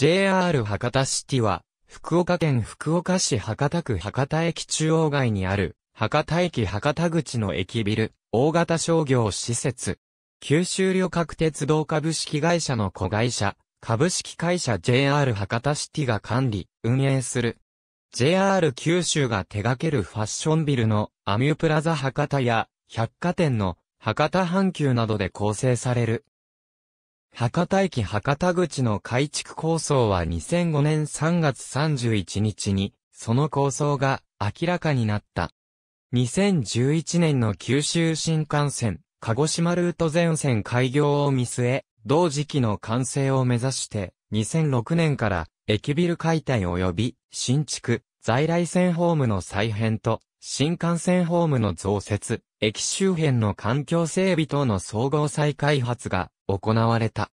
JR 博多シティは、福岡県福岡市博多区博多駅中央街にある、博多駅博多口の駅ビル、大型商業施設。九州旅客鉄道株式会社の子会社、株式会社 JR 博多シティが管理、運営する。JR 九州が手掛けるファッションビルのアミュプラザ博多や百貨店の博多阪急などで構成される博多駅博多口の改築構想は2005年3月31日に、その構想が明らかになった。2011年の九州新幹線、鹿児島ルート全線開業を見据え、同時期の完成を目指して、2006年から駅ビル解体及び新築、在来線ホームの再編と、新幹線ホームの増設、駅周辺の環境整備等の総合再開発が行われた。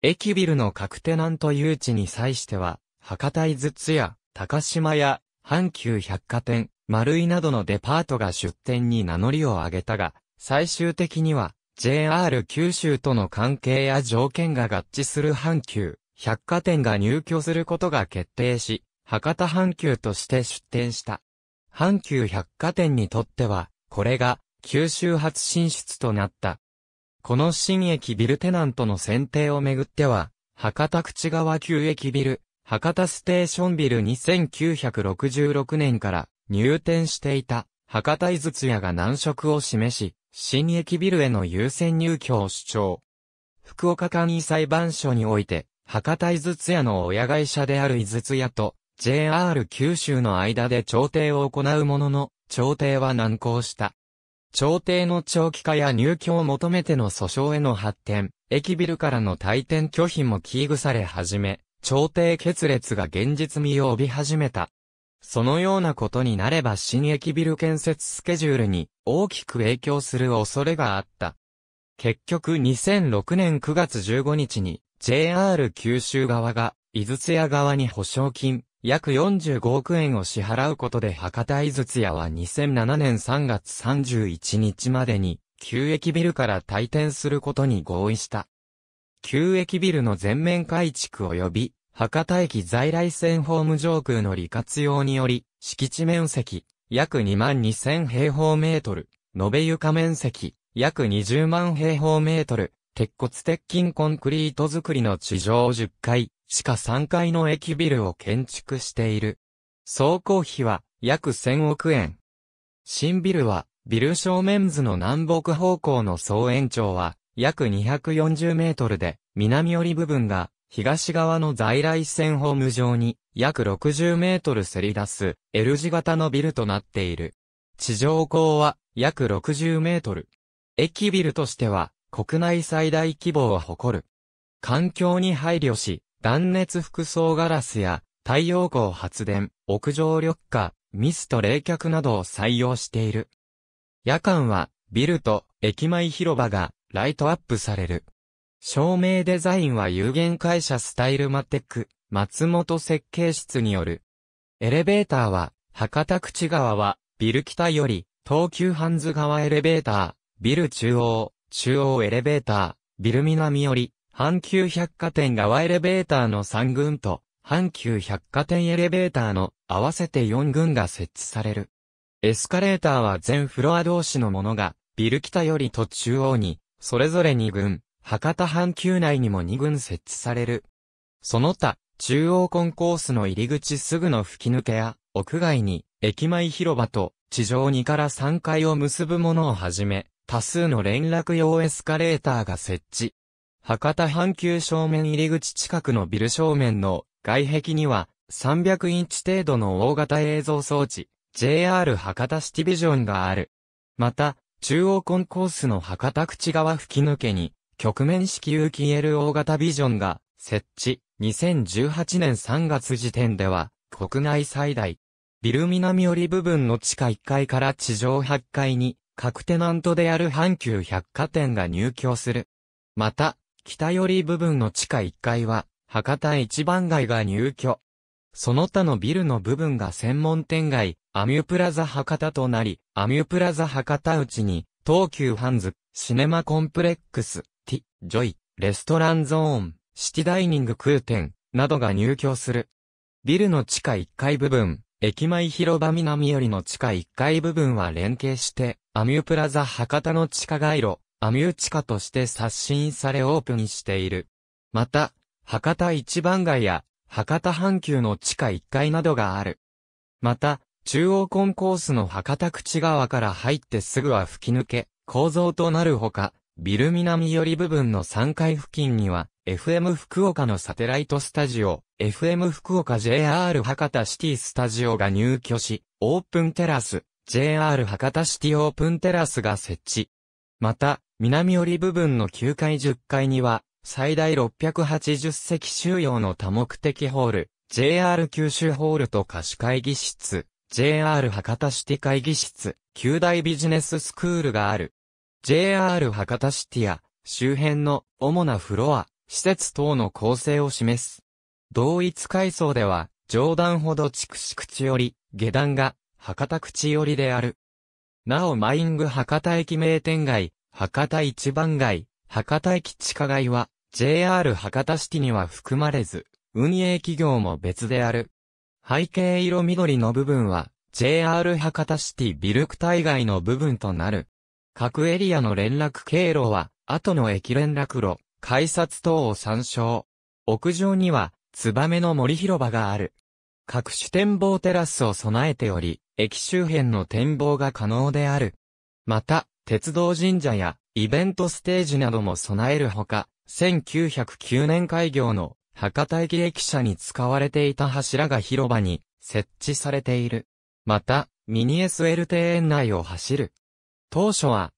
駅ビルの各テナント誘致に際しては、博多井筒や高島屋、阪急百貨店、丸井などのデパートが出店に名乗りを上げたが、最終的には JR 九州との関係や条件が合致する阪急、百貨店が入居することが決定し、博多阪急として出店した。阪急百貨店にとっては、これが九州初進出となった。この新駅ビルテナントの選定をめぐっては、博多口川旧駅ビル、博多ステーションビル2966年から入店していた博多井筒屋が難色を示し、新駅ビルへの優先入居を主張。福岡簡易裁判所において、博多井筒屋の親会社である井筒屋と JR 九州の間で調停を行うものの、調停は難航した。調停の長期化や入居を求めての訴訟への発展、駅ビルからの退店拒否も危惧され始め、調停決裂が現実味を帯び始めた。そのようなことになれば新駅ビル建設スケジュールに大きく影響する恐れがあった。結局2006年9月15日に JR 九州側が井筒屋側に保証金約45億円を支払うことで博多井筒屋は2007年3月31日までに、旧駅ビルから退店することに合意した。旧駅ビルの全面改築及び、博多駅在来線ホーム上空の利活用により、敷地面積、約2万2000平方メートル、延べ床面積、約20万平方メートル、鉄骨鉄筋コンクリート造りの地上10階、地下3階の駅ビルを建築している。総工費は約1000億円。新ビルは、ビル正面図の南北方向の総延長は約240メートルで、南寄り部分が東側の在来線ホーム上に約60メートルせり出す L 字型のビルとなっている。地上高は約60メートル。駅ビルとしては国内最大規模を誇る。環境に配慮し、断熱服装ガラスや太陽光発電、屋上緑化、ミスト冷却などを採用している。夜間はビルと駅前広場がライトアップされる。照明デザインは有限会社スタイルマテック、松本設計室による。エレベーターは博多口側はビル北より東急ハンズ側エレベーター、ビル中央、中央エレベーター、ビル南より阪急百貨店側エレベーターの3群と、阪急百貨店エレベーターの合わせて4群が設置される。エスカレーターは全フロア同士のものが、ビル北よりと中央に、それぞれ2群、博多阪急内にも2群設置される。その他、中央コンコースの入り口すぐの吹き抜けや、屋外に、駅前広場と、地上2から3階を結ぶものをはじめ、多数の連絡用エスカレーターが設置博多阪急正面入り口近くのビル正面の外壁には300インチ程度の大型映像装置 JR 博多シティビジョンがある。また、中央コンコースの博多口側吹き抜けに局面式 UKL 大型ビジョンが設置。2018年3月時点では国内最大。ビル南寄り部分の地下1階から地上8階に各テナントである阪急百貨店が入居する。また、北寄り部分の地下1階は、博多一番街が入居。その他のビルの部分が専門店街、アミュプラザ博多となり、アミュプラザ博多内に、東急ハンズ、シネマコンプレックス、ティ、ジョイ、レストランゾーン、シティダイニング空店、などが入居する。ビルの地下1階部分、駅前広場南寄りの地下1階部分は連携して、アミュプラザ博多の地下街路、アミュー地下として刷新されオープンしている。また、博多一番街や博多阪急の地下1階などがある。また、中央コンコースの博多口側から入ってすぐは吹き抜け、構造となるほか、ビル南寄り部分の3階付近には、FM 福岡のサテライトスタジオ、FM 福岡 JR 博多シティスタジオが入居し、オープンテラス、JR 博多シティオープンテラスが設置。また、南寄り部分の9階10階には、最大680席収容の多目的ホール、JR 九州ホールと貸し会議室、JR 博多シティ会議室、九大ビジネススクールがある。JR 博多シティや、周辺の主なフロア、施設等の構成を示す。同一階層では、上段ほど筑紫口寄り、下段が博多口寄りである。なおマイング博多駅名店街、博多一番街、博多駅地下街は、JR 博多シティには含まれず、運営企業も別である。背景色緑の部分は、JR 博多シティビルク大外の部分となる。各エリアの連絡経路は、後の駅連絡路、改札等を参照。屋上には、ツバメの森広場がある。各種展望テラスを備えており、駅周辺の展望が可能である。また、鉄道神社やイベントステージなども備えるほか、1909年開業の博多駅駅舎に使われていた柱が広場に設置されている。また、ミニ SL 庭園内を走る。当初は、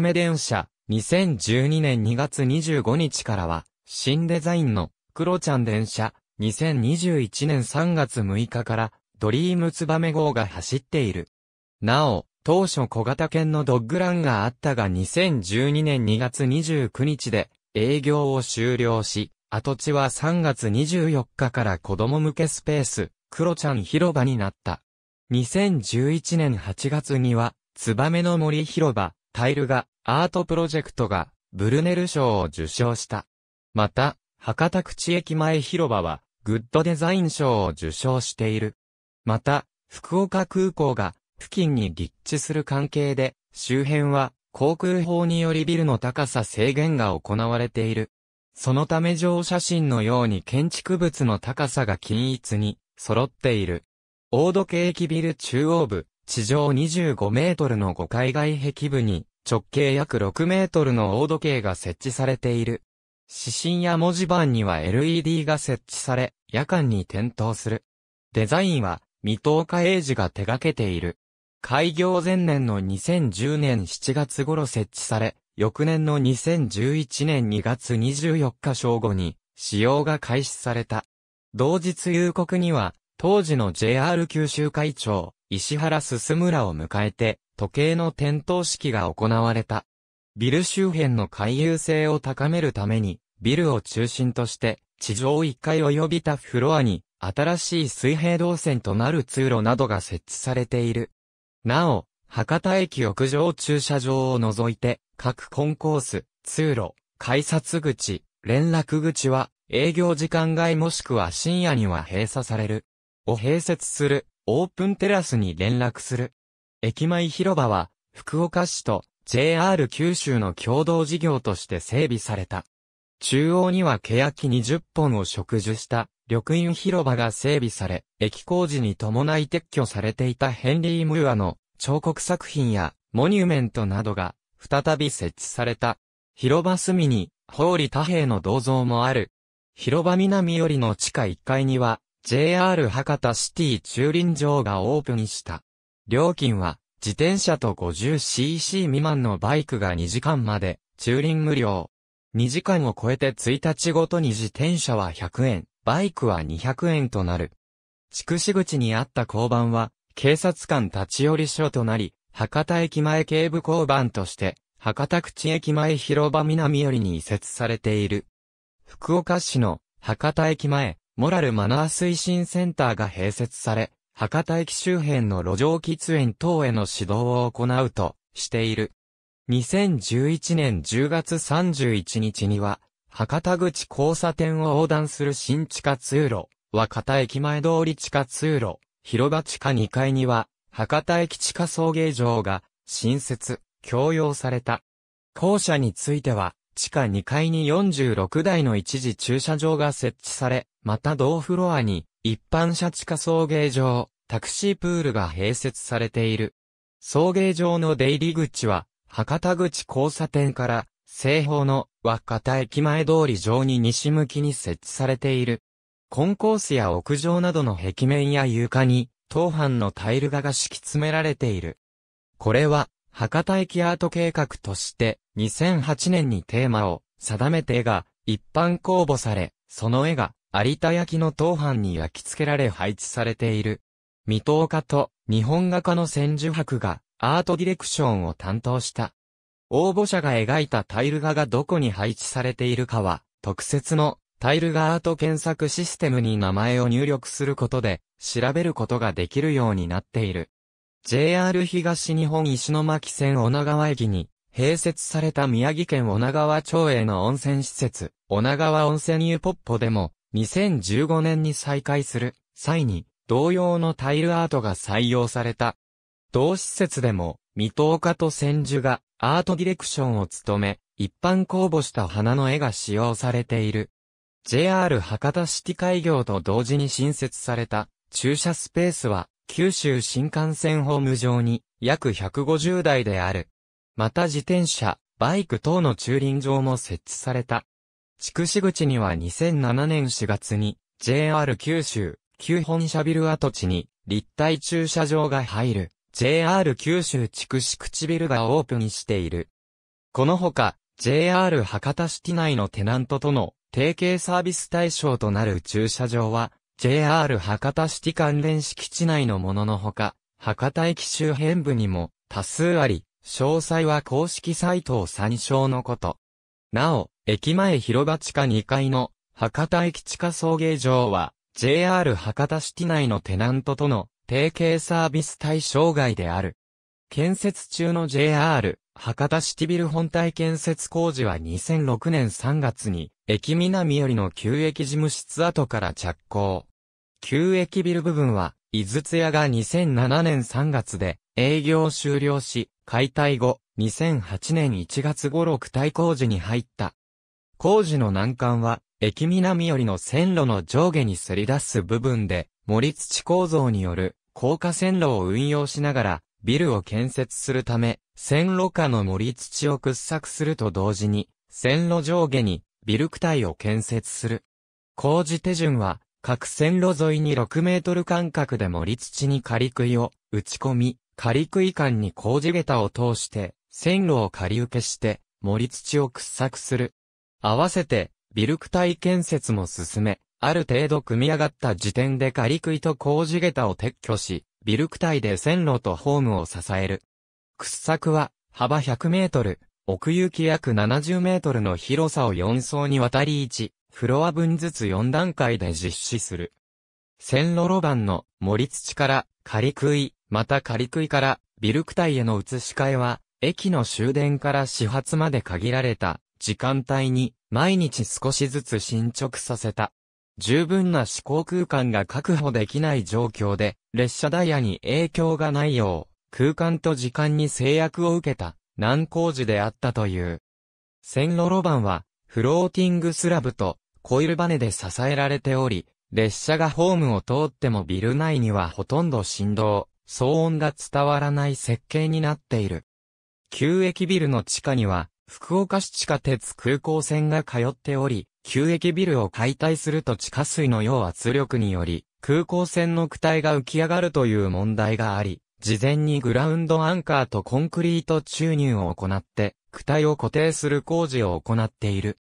メ電車、2012年2月25日からは、新デザインの、黒ちゃん電車、2021年3月6日から、ドリームメ号が走っている。なお、当初小型犬のドッグランがあったが2012年2月29日で営業を終了し、跡地は3月24日から子供向けスペース、クロちゃん広場になった。2011年8月には、ツバメの森広場、タイルが、アートプロジェクトが、ブルネル賞を受賞した。また、博多口駅前広場は、グッドデザイン賞を受賞している。また、福岡空港が、付近に立地する関係で、周辺は航空法によりビルの高さ制限が行われている。そのため上写真のように建築物の高さが均一に揃っている。大時計駅ビル中央部、地上25メートルの5階外壁部に直径約6メートルの大時計が設置されている。指針や文字盤には LED が設置され、夜間に点灯する。デザインは、未透過英治が手掛けている。開業前年の2010年7月頃設置され、翌年の2011年2月24日正午に使用が開始された。同日夕刻には、当時の JR 九州会長、石原進村を迎えて、時計の点灯式が行われた。ビル周辺の回遊性を高めるために、ビルを中心として、地上1階及びたフロアに、新しい水平動線となる通路などが設置されている。なお、博多駅屋上駐車場を除いて、各コンコース、通路、改札口、連絡口は、営業時間外もしくは深夜には閉鎖される。を併設する、オープンテラスに連絡する。駅前広場は、福岡市と JR 九州の共同事業として整備された。中央には欅20本を植樹した緑院広場が整備され、駅工事に伴い撤去されていたヘンリー・ムーアの彫刻作品やモニュメントなどが再び設置された。広場隅に法理多平の銅像もある。広場南寄りの地下1階には JR 博多シティ駐輪場がオープンした。料金は自転車と 50cc 未満のバイクが2時間まで駐輪無料。2時間を超えて1日ごとに自転車は100円、バイクは200円となる。筑紫口にあった交番は、警察官立ち寄り所となり、博多駅前警部交番として、博多口駅前広場南寄りに移設されている。福岡市の博多駅前、モラルマナー推進センターが併設され、博多駅周辺の路上喫煙等への指導を行うとしている。2011年10月31日には、博多口交差点を横断する新地下通路、和方駅前通り地下通路、広場地下2階には、博多駅地下送迎場が、新設、供用された。校舎については、地下2階に46台の一時駐車場が設置され、また同フロアに、一般車地下送迎場、タクシープールが併設されている。送迎場の出入り口は、博多口交差点から西方の若田駅前通り上に西向きに設置されている。コンコースや屋上などの壁面や床に当藩のタイル画が敷き詰められている。これは博多駅アート計画として2008年にテーマを定めて絵が一般公募され、その絵が有田焼の当藩に焼き付けられ配置されている。未踏家と日本画家の千住博がアートディレクションを担当した。応募者が描いたタイル画がどこに配置されているかは、特設のタイル画アート検索システムに名前を入力することで、調べることができるようになっている。JR 東日本石巻線女川駅に、併設された宮城県女川町への温泉施設、女川温泉湯ポッポでも、2015年に再開する際に、同様のタイルアートが採用された。同施設でも、未踏家と千住がアートディレクションを務め、一般公募した花の絵が使用されている。JR 博多シティ開業と同時に新設された駐車スペースは九州新幹線ホーム上に約150台である。また自転車、バイク等の駐輪場も設置された。筑紫口には2007年4月に JR 九州、旧本社ビル跡地に立体駐車場が入る。JR 九州筑紫唇がオープンしている。このほか、JR 博多市内のテナントとの提携サービス対象となる駐車場は、JR 博多市関連敷地内のもののほか、博多駅周辺部にも多数あり、詳細は公式サイトを参照のこと。なお、駅前広場地下2階の博多駅地下送迎場は、JR 博多市内のテナントとの提携サービス対象外である。建設中の JR 博多シティビル本体建設工事は2006年3月に駅南寄りの旧駅事務室跡から着工。旧駅ビル部分は、井筒屋が2007年3月で営業終了し、解体後、2008年1月頃区体工事に入った。工事の難関は、駅南寄りの線路の上下にすり出す部分で、森土構造による高架線路を運用しながら、ビルを建設するため、線路下の盛り土を掘削すると同時に、線路上下にビル区体を建設する。工事手順は、各線路沿いに6メートル間隔で盛り土に仮杭を打ち込み、仮杭間に工事下駄を通して、線路を仮受けして、盛り土を掘削する。合わせて、ビル区体建設も進め、ある程度組み上がった時点で仮杭と工事下駄を撤去し、ビルク体で線路とホームを支える。掘削は、幅100メートル、奥行き約70メートルの広さを4層にわたり1、フロア分ずつ4段階で実施する。線路路盤の森土から仮杭、また仮杭からビルク体への移し替えは、駅の終電から始発まで限られた時間帯に毎日少しずつ進捗させた。十分な思考空間が確保できない状況で、列車ダイヤに影響がないよう、空間と時間に制約を受けた、難工事であったという。線路路盤は、フローティングスラブと、コイルバネで支えられており、列車がホームを通ってもビル内にはほとんど振動、騒音が伝わらない設計になっている。旧駅ビルの地下には、福岡市地下鉄空港線が通っており、旧駅ビルを解体すると地下水の溶圧力により、空港線の躯体が浮き上がるという問題があり、事前にグラウンドアンカーとコンクリート注入を行って、躯体を固定する工事を行っている。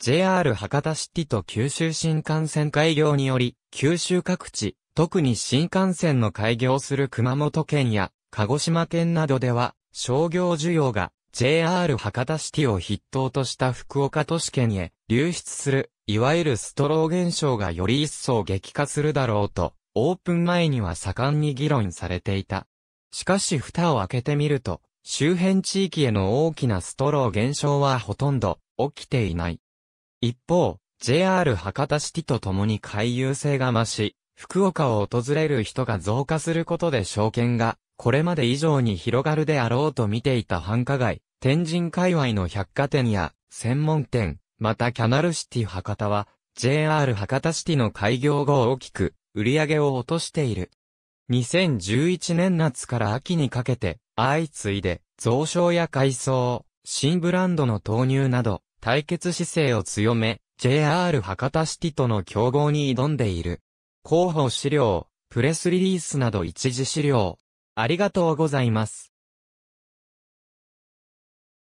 JR 博多シティと九州新幹線開業により、九州各地、特に新幹線の開業する熊本県や鹿児島県などでは、商業需要が JR 博多シティを筆頭とした福岡都市圏へ流出する、いわゆるストロー現象がより一層激化するだろうと、オープン前には盛んに議論されていた。しかし蓋を開けてみると、周辺地域への大きなストロー現象はほとんど起きていない。一方、JR 博多シティと共に回遊性が増し、福岡を訪れる人が増加することで証券が、これまで以上に広がるであろうと見ていた繁華街、天神界隈の百貨店や、専門店、またキャナルシティ博多は、JR 博多シティの開業後大きく、売り上げを落としている。2011年夏から秋にかけて、相次いで、増床や改装、新ブランドの投入など、対決姿勢を強め、JR 博多シティとの競合に挑んでいる。広報資料、プレスリリースなど一時資料。ありがとうございます。